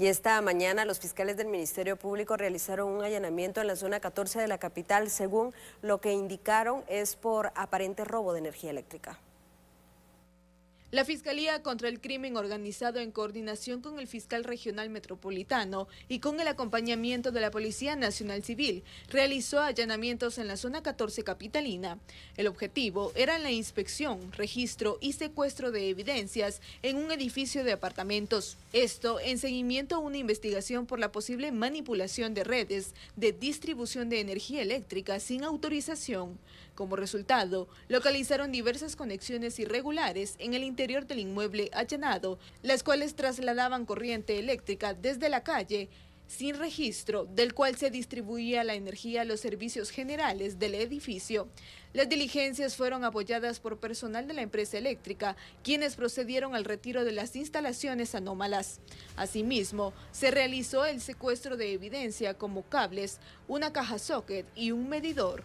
Y esta mañana los fiscales del Ministerio Público realizaron un allanamiento en la zona 14 de la capital, según lo que indicaron es por aparente robo de energía eléctrica. La Fiscalía contra el Crimen Organizado en coordinación con el fiscal regional metropolitano y con el acompañamiento de la Policía Nacional Civil realizó allanamientos en la zona 14 capitalina. El objetivo era la inspección, registro y secuestro de evidencias en un edificio de apartamentos. Esto en seguimiento a una investigación por la posible manipulación de redes de distribución de energía eléctrica sin autorización. Como resultado, localizaron diversas conexiones irregulares en el interior del inmueble allanado, las cuales trasladaban corriente eléctrica desde la calle sin registro, del cual se distribuía la energía a los servicios generales del edificio. Las diligencias fueron apoyadas por personal de la empresa eléctrica, quienes procedieron al retiro de las instalaciones anómalas. Asimismo, se realizó el secuestro de evidencia como cables, una caja socket y un medidor.